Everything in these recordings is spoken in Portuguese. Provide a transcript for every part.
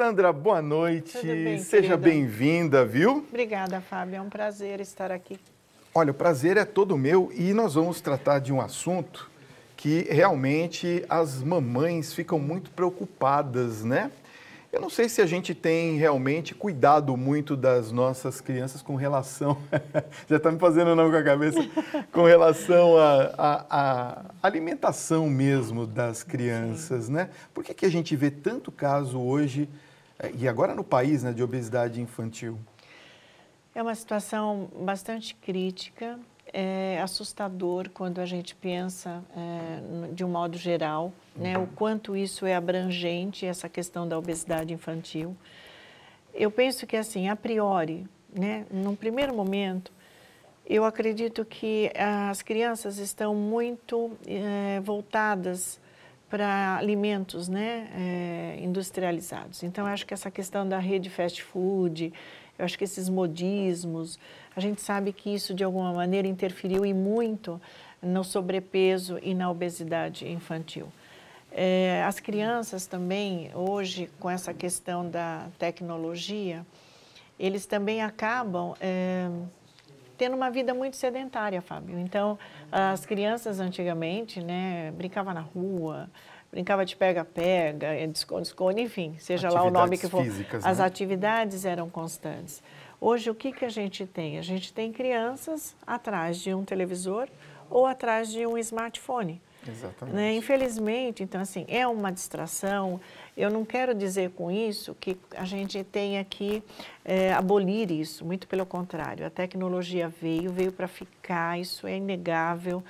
Sandra, boa noite. Tudo bem, Seja bem-vinda, viu? Obrigada, Fábio. É um prazer estar aqui. Olha, o prazer é todo meu e nós vamos tratar de um assunto que realmente as mamães ficam muito preocupadas, né? Eu não sei se a gente tem realmente cuidado muito das nossas crianças com relação. Já está me fazendo não com a cabeça. Com relação à alimentação mesmo das crianças, Sim. né? Por que, que a gente vê tanto caso hoje é, e agora no país, né, de obesidade infantil? É uma situação bastante crítica, é assustador quando a gente pensa é, de um modo geral, né, o quanto isso é abrangente, essa questão da obesidade infantil. Eu penso que, assim, a priori, né, num primeiro momento, eu acredito que as crianças estão muito é, voltadas para alimentos né, é, industrializados. Então, acho que essa questão da rede fast food, eu acho que esses modismos, a gente sabe que isso de alguma maneira interferiu e muito no sobrepeso e na obesidade infantil. É, as crianças também, hoje, com essa questão da tecnologia, eles também acabam. É, tendo uma vida muito sedentária, Fábio. Então, as crianças antigamente, né, brincava na rua, brincava de pega-pega, eh, desconde-esconde, enfim, seja lá o nome que for. Físicas, as né? atividades eram constantes. Hoje, o que, que a gente tem? A gente tem crianças atrás de um televisor ou atrás de um smartphone. Exatamente. Né? Infelizmente, então, assim, é uma distração. Eu não quero dizer com isso que a gente tenha que é, abolir isso, muito pelo contrário. A tecnologia veio, veio para ficar, isso é inegável.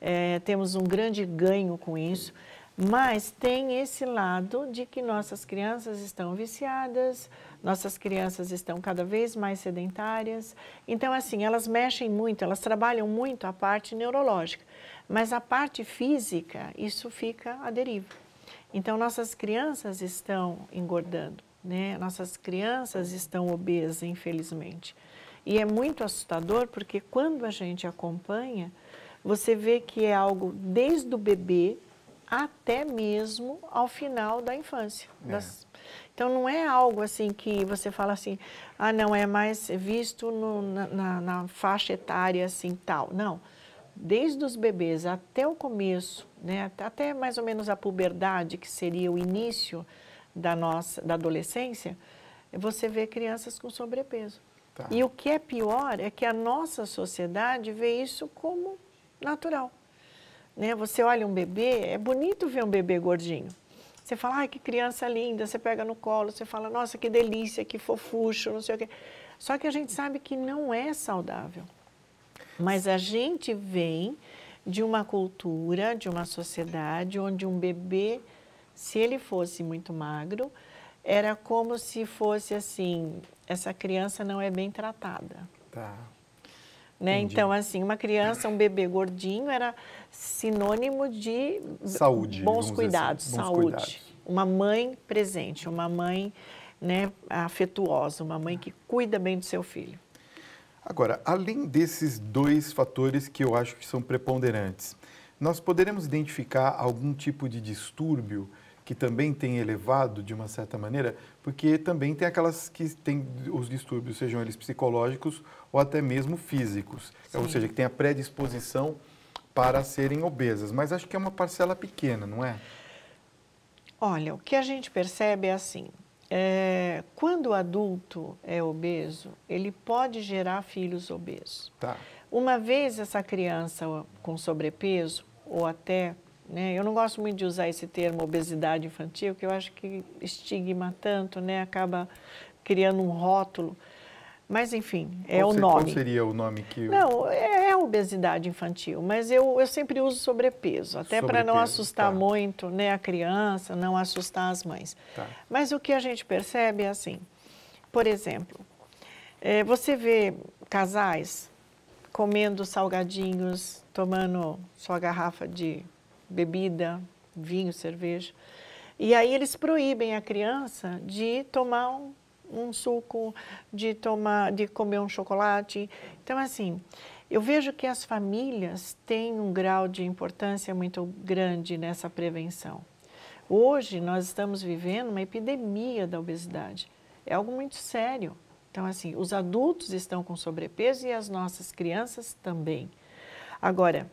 É, temos um grande ganho com isso. Mas tem esse lado de que nossas crianças estão viciadas, nossas crianças estão cada vez mais sedentárias. Então, assim, elas mexem muito, elas trabalham muito a parte neurológica. Mas a parte física, isso fica à deriva. Então, nossas crianças estão engordando, né? Nossas crianças estão obesas, infelizmente. E é muito assustador porque quando a gente acompanha, você vê que é algo desde o bebê até mesmo ao final da infância. É. Das... Então não é algo assim que você fala assim, ah não, é mais visto no, na, na, na faixa etária assim tal. Não desde os bebês até o começo, né, até mais ou menos a puberdade, que seria o início da nossa da adolescência, você vê crianças com sobrepeso. Tá. E o que é pior é que a nossa sociedade vê isso como natural. Né? Você olha um bebê, é bonito ver um bebê gordinho. Você fala, ai que criança linda, você pega no colo, você fala, nossa, que delícia, que fofucho, não sei o quê. Só que a gente sabe que não é saudável. Mas a gente vem de uma cultura, de uma sociedade onde um bebê, se ele fosse muito magro, era como se fosse assim, essa criança não é bem tratada. Tá. Né? Então, assim, uma criança, um bebê gordinho era sinônimo de saúde, bons assim, cuidados, assim, bons saúde. Cuidados. Uma mãe presente, uma mãe né, afetuosa, uma mãe que cuida bem do seu filho. Agora, além desses dois fatores que eu acho que são preponderantes, nós poderemos identificar algum tipo de distúrbio que também tem elevado de uma certa maneira, porque também tem aquelas que têm os distúrbios, sejam eles psicológicos ou até mesmo físicos, Sim. ou seja, que tem a predisposição para serem obesas, mas acho que é uma parcela pequena, não é? Olha, o que a gente percebe é assim, é, quando o adulto é obeso, ele pode gerar filhos obesos. Tá. Uma vez essa criança com sobrepeso, ou até, né, eu não gosto muito de usar esse termo obesidade infantil, que eu acho que estigma tanto, né, acaba criando um rótulo. Mas, enfim, é qual o nome. Qual seria o nome que... Não, é, é, obesidade infantil, mas eu, eu sempre uso sobrepeso, até para não assustar tá. muito né, a criança, não assustar as mães. Tá. Mas o que a gente percebe é assim, por exemplo, é, você vê casais comendo salgadinhos, tomando sua garrafa de bebida, vinho, cerveja, e aí eles proíbem a criança de tomar um um suco, de tomar, de comer um chocolate. Então assim, eu vejo que as famílias têm um grau de importância muito grande nessa prevenção. Hoje nós estamos vivendo uma epidemia da obesidade. É algo muito sério. Então, assim, os adultos estão com sobrepeso e as nossas crianças também. Agora,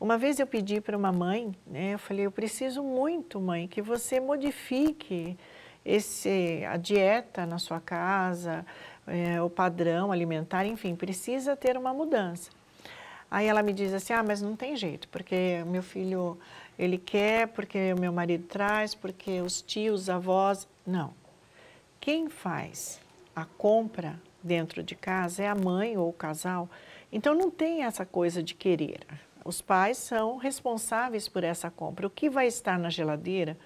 uma vez eu pedi para uma mãe, né, eu falei, eu preciso muito, mãe, que você modifique esse, a dieta na sua casa, é, o padrão alimentar, enfim, precisa ter uma mudança. Aí ela me diz assim, ah, mas não tem jeito, porque meu filho, ele quer, porque o meu marido traz, porque os tios, avós... Não. Quem faz a compra dentro de casa é a mãe ou o casal, então não tem essa coisa de querer. Os pais são responsáveis por essa compra. O que vai estar na geladeira,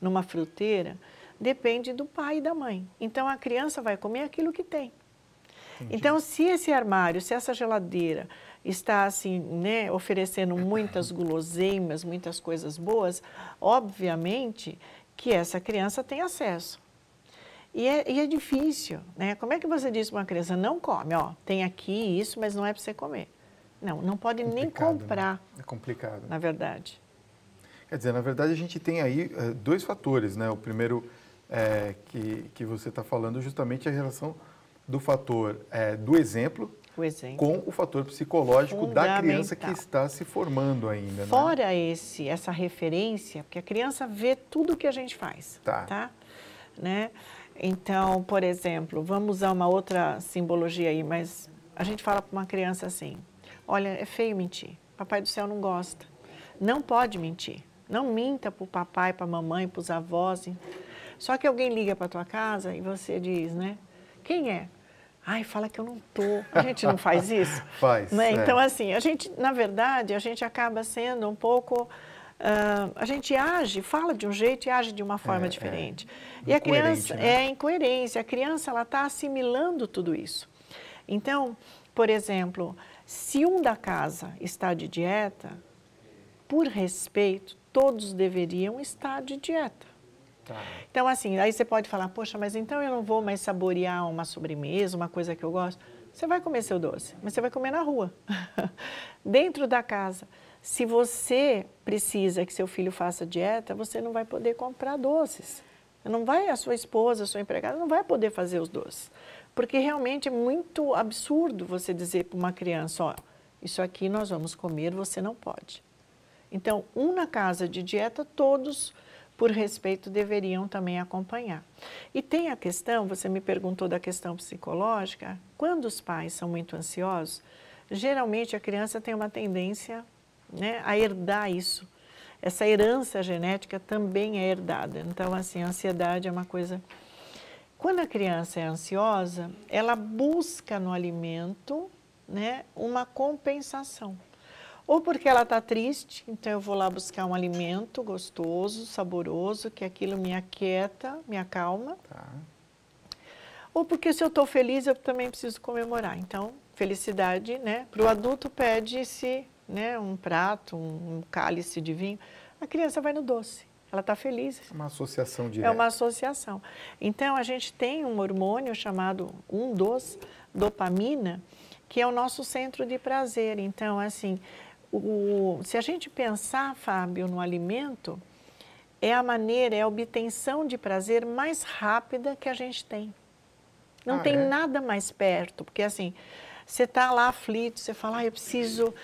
numa fruteira, depende do pai e da mãe. Então a criança vai comer aquilo que tem. Entendi. Então, se esse armário, se essa geladeira está assim, né, oferecendo muitas guloseimas, muitas coisas boas, obviamente que essa criança tem acesso. E é, e é, difícil, né? Como é que você diz para uma criança, não come, ó, tem aqui isso, mas não é para você comer. Não, não pode nem né? comprar. Né? É complicado. Na verdade. Quer dizer, na verdade a gente tem aí eh, dois fatores, né? O primeiro é, que, que você está falando justamente a relação do fator é, do exemplo, exemplo, com o fator psicológico da criança que está se formando ainda. Né? Fora né? esse essa referência, porque a criança vê tudo o que a gente faz, tá? tá? Né? Então, por exemplo, vamos usar uma outra simbologia aí, mas a gente fala para uma criança assim: olha, é feio mentir. Papai do céu não gosta. Não pode mentir. Não minta para o papai, para a mamãe, para os avós. Hein? Só que alguém liga para tua casa e você diz, né? Quem é? Ai, fala que eu não tô. A gente não faz isso? faz. Né? É. Então, assim, a gente, na verdade, a gente acaba sendo um pouco. Uh, a gente age, fala de um jeito e age de uma forma é, é. diferente. É. E a criança né? é incoerência. A criança ela está assimilando tudo isso. Então, por exemplo, se um da casa está de dieta, por respeito, todos deveriam estar de dieta. Tá. Então, assim, aí você pode falar, poxa, mas então eu não vou mais saborear uma sobremesa, uma coisa que eu gosto. Você vai comer seu doce, mas você vai comer na rua, dentro da casa. Se você precisa que seu filho faça dieta, você não vai poder comprar doces. Não vai a sua esposa, a sua empregada não vai poder fazer os doces. Porque realmente é muito absurdo você dizer para uma criança, ó, isso aqui nós vamos comer, você não pode. Então, um na casa de dieta, todos por respeito, deveriam também acompanhar. E tem a questão, você me perguntou da questão psicológica, quando os pais são muito ansiosos, geralmente a criança tem uma tendência né, a herdar isso. Essa herança genética também é herdada. Então, assim, a ansiedade é uma coisa... Quando a criança é ansiosa, ela busca no alimento né, uma compensação ou porque ela está triste, então eu vou lá buscar um alimento gostoso, saboroso, que aquilo me aquieta, me acalma. Tá. Ou porque se eu estou feliz, eu também preciso comemorar. Então, felicidade, né? Para o adulto pede-se né, um prato, um, um cálice de vinho. A criança vai no doce. Ela está feliz. É uma associação direta. É uma associação. Então, a gente tem um hormônio chamado 1-2, dopamina, que é o nosso centro de prazer. Então, assim, o, se a gente pensar, Fábio, no alimento, é a maneira, é a obtenção de prazer mais rápida que a gente tem. Não ah, tem é? nada mais perto, porque assim, você está lá aflito, você fala, ah, eu preciso,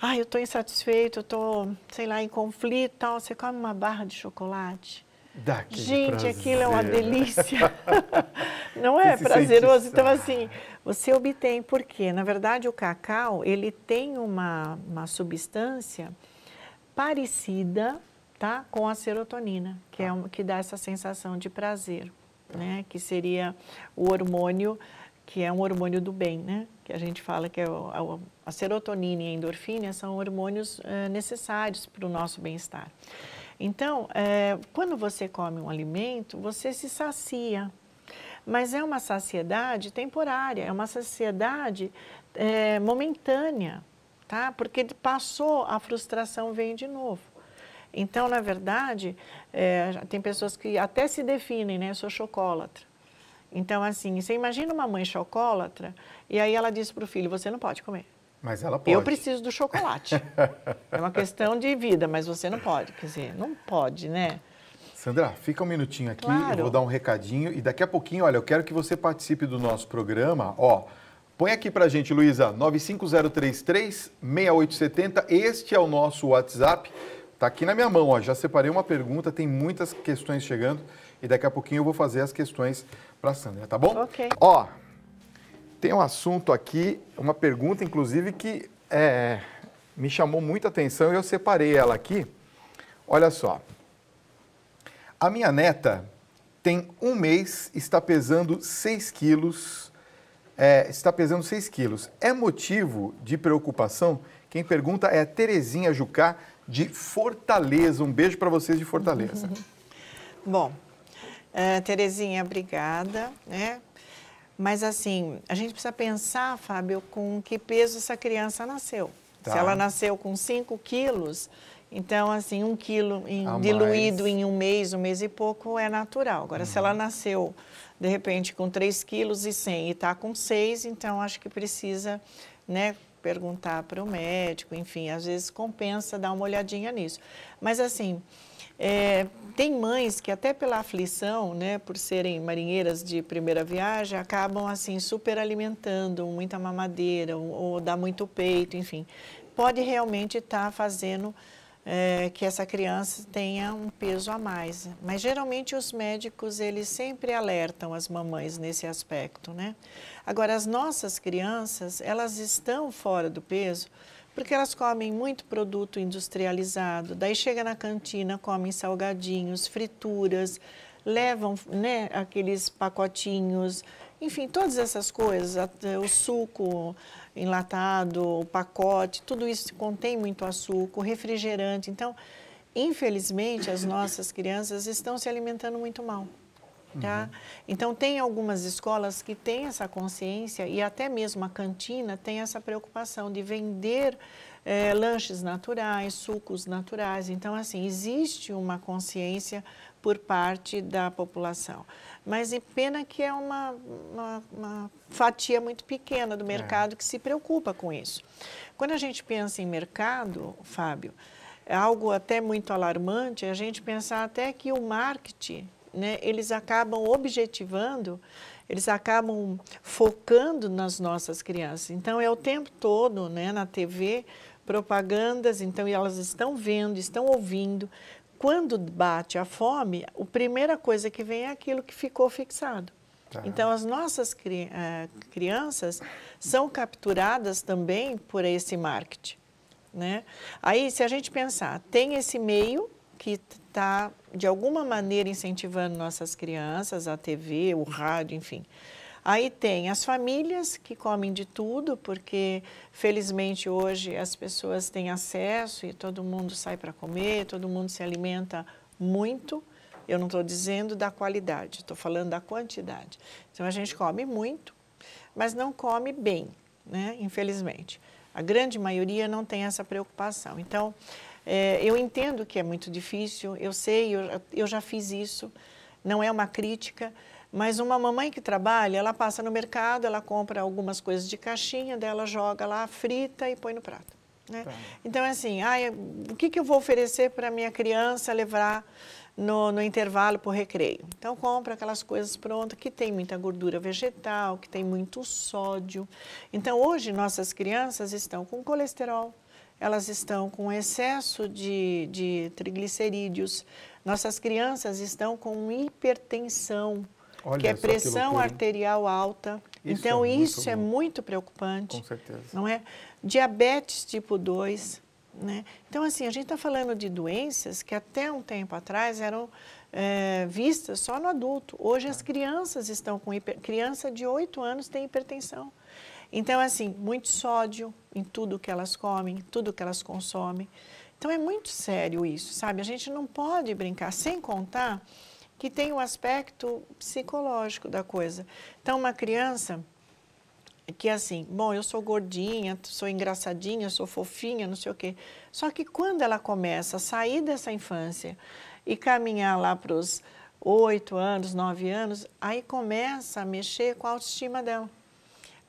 ah, eu estou insatisfeito, eu estou, sei lá, em conflito tal, você come uma barra de chocolate, Daqui Gente, aquilo é uma delícia. Não é prazeroso? Então, assim, você obtém, porque, na verdade, o cacau, ele tem uma, uma substância parecida tá, com a serotonina, que, é, tá. um, que dá essa sensação de prazer, né? Que seria o hormônio, que é um hormônio do bem, né? Que a gente fala que é a, é a, serotonina e a endorfina são hormônios é, necessários para o nosso bem-estar. Então, é, quando você come um alimento, você se sacia. Mas é uma saciedade temporária, é uma saciedade é, momentânea, tá? Porque passou, a frustração vem de novo. Então, na verdade, é, tem pessoas que até se definem, né? Eu sou chocólatra. Então, assim, você imagina uma mãe chocólatra e aí ela diz para o filho: você não pode comer. Mas ela pode. Eu preciso do chocolate. é uma questão de vida, mas você não pode. Quer dizer, não pode, né? Sandra, fica um minutinho aqui, claro. eu vou dar um recadinho e daqui a pouquinho, olha, eu quero que você participe do nosso programa, ó. Põe aqui pra gente, Luísa, 95033-6870, este é o nosso WhatsApp, tá aqui na minha mão, ó, já separei uma pergunta, tem muitas questões chegando e daqui a pouquinho eu vou fazer as questões para Sandra, tá bom? Ok. Ó, tem um assunto aqui, uma pergunta, inclusive, que é, me chamou muita atenção e eu separei ela aqui. Olha só. A minha neta tem um mês, está pesando 6 quilos. É, está pesando 6 quilos. É motivo de preocupação? Quem pergunta é a Terezinha Jucá, de Fortaleza. Um beijo para vocês de Fortaleza. Bom, uh, Terezinha, obrigada. Né? Mas assim, a gente precisa pensar, Fábio, com que peso essa criança nasceu. Tá. Se ela nasceu com 5 quilos, então assim, um quilo em, diluído em um mês, um mês e pouco é natural. Agora, uhum. se ela uhum. nasceu, de repente, com 3 quilos e 100 e está com 6, então acho que precisa, né, perguntar para o médico, enfim, às vezes compensa dar uma olhadinha nisso. Mas assim, é, tem mães que até pela aflição, né, por serem marinheiras de primeira viagem, acabam assim superalimentando, muita mamadeira ou, ou dá muito peito, enfim, pode realmente estar tá fazendo é, que essa criança tenha um peso a mais. Mas geralmente os médicos eles sempre alertam as mamães nesse aspecto, né? Agora as nossas crianças elas estão fora do peso porque elas comem muito produto industrializado, daí chega na cantina, comem salgadinhos, frituras, levam né, aqueles pacotinhos, enfim, todas essas coisas, o suco enlatado, o pacote, tudo isso contém muito açúcar, refrigerante. Então, infelizmente, as nossas crianças estão se alimentando muito mal. Tá? Uhum. Então, tem algumas escolas que têm essa consciência e até mesmo a cantina tem essa preocupação de vender é, lanches naturais, sucos naturais. Então, assim, existe uma consciência por parte da população. Mas pena que é uma, uma, uma fatia muito pequena do é. mercado é. que se preocupa com isso. Quando a gente pensa em mercado, Fábio, é algo até muito alarmante é a gente pensar até que o marketing né, eles acabam objetivando, eles acabam focando nas nossas crianças. Então, é o tempo todo né, na TV propagandas, então elas estão vendo, estão ouvindo. Quando bate a fome, a primeira coisa que vem é aquilo que ficou fixado. Tá. Então, as nossas cri eh, crianças são capturadas também por esse marketing. Né? Aí, se a gente pensar, tem esse meio que está, de alguma maneira, incentivando nossas crianças, a TV, o rádio, enfim. Aí tem as famílias que comem de tudo, porque felizmente hoje as pessoas têm acesso e todo mundo sai para comer, todo mundo se alimenta muito. Eu não estou dizendo da qualidade, estou falando da quantidade. Então a gente come muito, mas não come bem, né? infelizmente. A grande maioria não tem essa preocupação. Então, é, eu entendo que é muito difícil, eu sei, eu, eu já fiz isso, não é uma crítica, mas uma mamãe que trabalha, ela passa no mercado, ela compra algumas coisas de caixinha, dela joga lá, frita e põe no prato. Né? Tá. Então é assim, ah, o que, que eu vou oferecer para minha criança levar no, no, intervalo para o recreio. Então, compra aquelas coisas prontas que tem muita gordura vegetal, que tem muito sódio. Então, hoje, nossas crianças estão com colesterol, elas estão com excesso de, de triglicerídeos, nossas crianças estão com hipertensão, Olha, que é pressão que arterial alta. Isso é então, é isso é muito preocupante. Com certeza. Não é? Diabetes tipo 2. Né? Então, assim, a gente está falando de doenças que até um tempo atrás eram é, vistas só no adulto. Hoje, as é. crianças estão com hipertensão. Criança de 8 anos tem hipertensão. Então, é assim, muito sódio em tudo que elas comem, tudo que elas consomem. Então, é muito sério isso, sabe? A gente não pode brincar, sem contar que tem o um aspecto psicológico da coisa. Então, uma criança que assim, bom, eu sou gordinha, sou engraçadinha, sou fofinha, não sei o quê. Só que quando ela começa a sair dessa infância e caminhar lá para os oito anos, nove anos, aí começa a mexer com a autoestima dela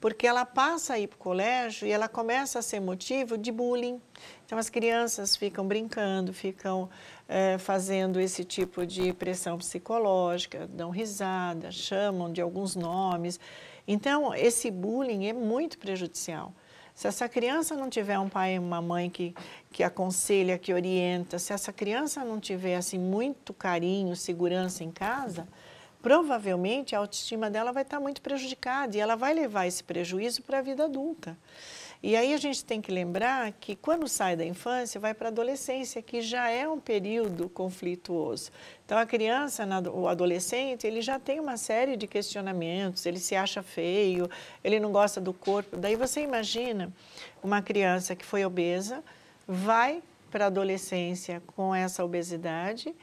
porque ela passa a ir para o colégio e ela começa a ser motivo de bullying. Então, as crianças ficam brincando, ficam é, fazendo esse tipo de pressão psicológica, dão risada, chamam de alguns nomes. Então, esse bullying é muito prejudicial. Se essa criança não tiver um pai e uma mãe que, que aconselha, que orienta, se essa criança não tiver assim muito carinho, segurança em casa, provavelmente a autoestima dela vai estar tá muito prejudicada e ela vai levar esse prejuízo para a vida adulta. E aí a gente tem que lembrar que quando sai da infância, vai para a adolescência, que já é um período conflituoso. Então a criança, o adolescente, ele já tem uma série de questionamentos, ele se acha feio, ele não gosta do corpo. Daí você imagina uma criança que foi obesa, vai para a adolescência com essa obesidade,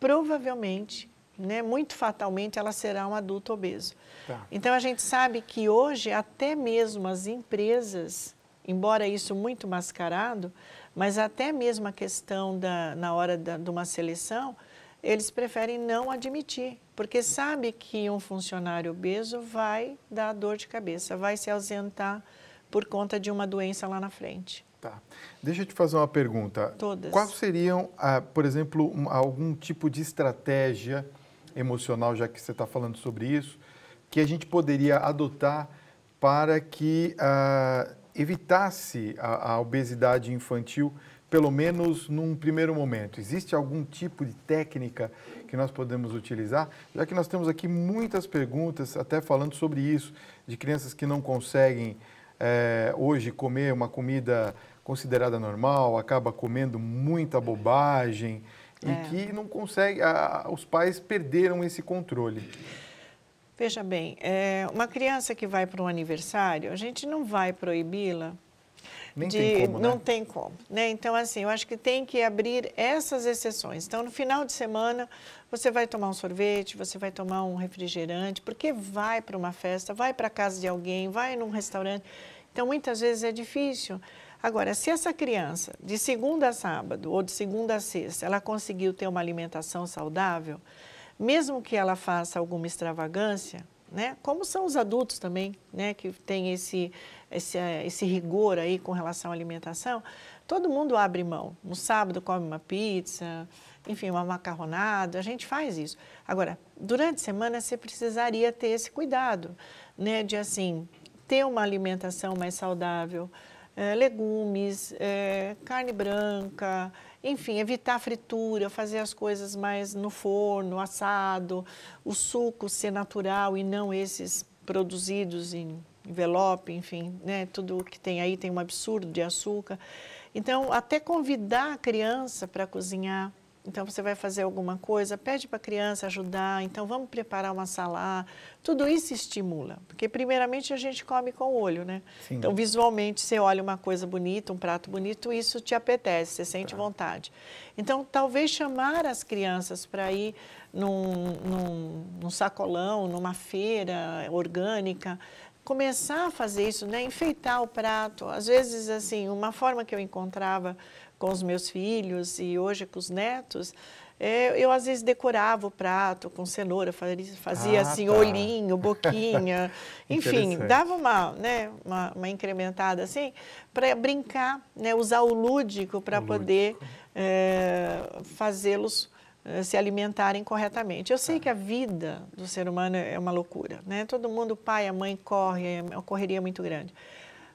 provavelmente né, muito fatalmente ela será um adulto obeso. Tá. Então a gente sabe que hoje até mesmo as empresas, embora isso muito mascarado, mas até mesmo a questão da na hora da, de uma seleção, eles preferem não admitir, porque sabe que um funcionário obeso vai dar dor de cabeça, vai se ausentar por conta de uma doença lá na frente. Tá. Deixa eu te fazer uma pergunta. Todas. Quais seriam, ah, por exemplo, um, algum tipo de estratégia emocional, já que você está falando sobre isso, que a gente poderia adotar para que ah, evitasse a, a obesidade infantil, pelo menos num primeiro momento? Existe algum tipo de técnica que nós podemos utilizar? Já que nós temos aqui muitas perguntas, até falando sobre isso, de crianças que não conseguem eh, hoje comer uma comida considerada normal, acaba comendo muita bobagem e é. que não consegue, a, os pais perderam esse controle. Veja bem, é, uma criança que vai para um aniversário, a gente não vai proibi-la. Nem de, tem como, né? Não tem como. Né? Então, assim, eu acho que tem que abrir essas exceções. Então, no final de semana, você vai tomar um sorvete, você vai tomar um refrigerante, porque vai para uma festa, vai para casa de alguém, vai num restaurante. Então, muitas vezes é difícil. Agora, se essa criança, de segunda a sábado ou de segunda a sexta, ela conseguiu ter uma alimentação saudável, mesmo que ela faça alguma extravagância, né? Como são os adultos também, né? Que tem esse, esse, eh, esse rigor aí com relação à alimentação. Todo mundo abre mão. No sábado come uma pizza, enfim, uma macarronada, a gente faz isso. Agora, durante a semana você precisaria ter esse cuidado, né? De assim, ter uma alimentação mais saudável, é, legumes, é, carne branca, enfim, evitar fritura, fazer as coisas mais no forno, assado, o suco ser natural e não esses produzidos em envelope, enfim, né, tudo que tem aí tem um absurdo de açúcar. Então, até convidar a criança para cozinhar, então você vai fazer alguma coisa, pede para a criança ajudar, então vamos preparar uma salada. Tudo isso estimula, porque primeiramente a gente come com o olho, né? Sim. Então visualmente você olha uma coisa bonita, um prato bonito, isso te apetece, você sente tá. vontade. Então talvez chamar as crianças para ir num, num, num sacolão, numa feira orgânica, começar a fazer isso, né? enfeitar o prato. Às vezes, assim, uma forma que eu encontrava com os meus filhos e hoje com os netos, é, eu às vezes decorava o prato com cenoura, fazia ah, assim tá. olhinho, boquinha, enfim, dava uma, né, uma, uma incrementada assim para brincar, né, usar o lúdico para poder é, fazê-los é, se alimentarem corretamente. Eu sei tá. que a vida do ser humano é uma loucura, né? Todo mundo, pai, a mãe corre, é uma correria muito grande.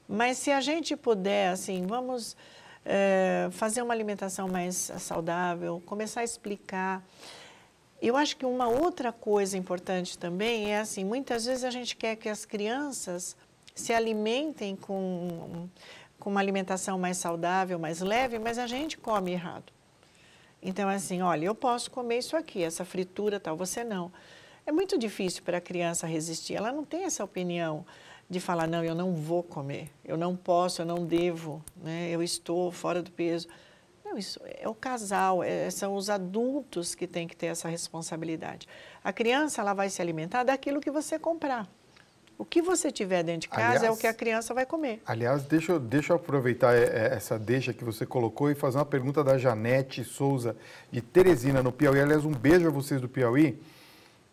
Mas se a gente puder, assim, vamos é, fazer uma alimentação mais saudável, começar a explicar. Eu acho que uma outra coisa importante também é assim, muitas vezes a gente quer que as crianças se alimentem com, com uma alimentação mais saudável, mais leve, mas a gente come errado. Então, assim, olha, eu posso comer isso aqui, essa fritura tal, você não. É muito difícil para a criança resistir, ela não tem essa opinião de falar não, eu não vou comer, eu não posso, eu não devo, né? Eu estou fora do peso. Não, isso é o casal, é, são os adultos que têm que ter essa responsabilidade. A criança ela vai se alimentar daquilo que você comprar. O que você tiver dentro de casa aliás, é o que a criança vai comer. Aliás, deixa, deixa eu aproveitar é, é, essa deixa que você colocou e fazer uma pergunta da Janete Souza, de Teresina, no Piauí. Aliás, um beijo a vocês do Piauí.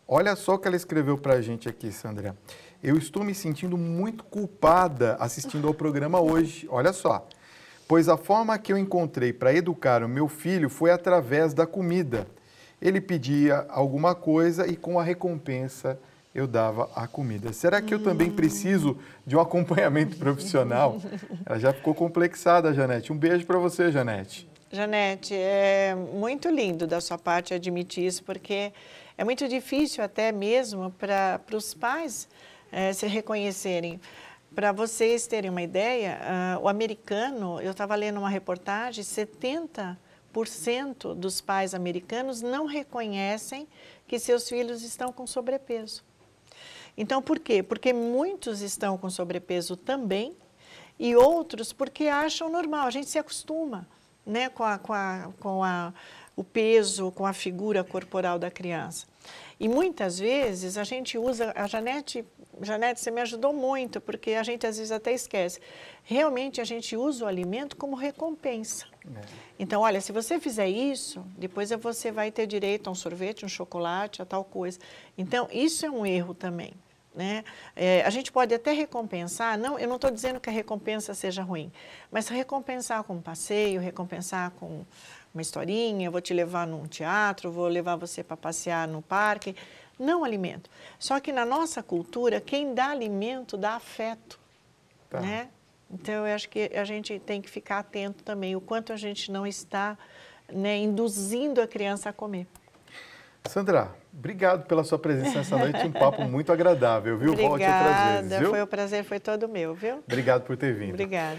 Olha só o que ela escreveu para a gente aqui, Sandra eu estou me sentindo muito culpada assistindo ao programa hoje. Olha só. Pois a forma que eu encontrei para educar o meu filho foi através da comida. Ele pedia alguma coisa e com a recompensa eu dava a comida. Será que eu também preciso de um acompanhamento profissional? Ela já ficou complexada, Janete. Um beijo para você, Janete. Janete, é muito lindo da sua parte admitir isso, porque é muito difícil até mesmo para os pais é, se reconhecerem. Para vocês terem uma ideia, uh, o americano, eu estava lendo uma reportagem, 70% dos pais americanos não reconhecem que seus filhos estão com sobrepeso. Então, por quê? Porque muitos estão com sobrepeso também e outros porque acham normal, a gente se acostuma né, com, a, com, a, com a, o peso, com a figura corporal da criança. E muitas vezes a gente usa, a Janete Janete, você me ajudou muito, porque a gente às vezes até esquece. Realmente a gente usa o alimento como recompensa. É. Então, olha, se você fizer isso, depois é você vai ter direito a um sorvete, um chocolate, a tal coisa. Então, isso é um erro também. Né? É, a gente pode até recompensar, não, eu não estou dizendo que a recompensa seja ruim, mas recompensar com um passeio, recompensar com uma historinha, vou te levar num teatro, vou levar você para passear no parque não alimento. Só que na nossa cultura, quem dá alimento dá afeto, tá. né? Então, eu acho que a gente tem que ficar atento também o quanto a gente não está né, induzindo a criança a comer. Sandra, obrigado pela sua presença essa noite. Um papo muito agradável, viu? Obrigada, Volte outras vezes, viu? Foi um prazer, foi todo meu, viu? Obrigado por ter vindo. Obrigada.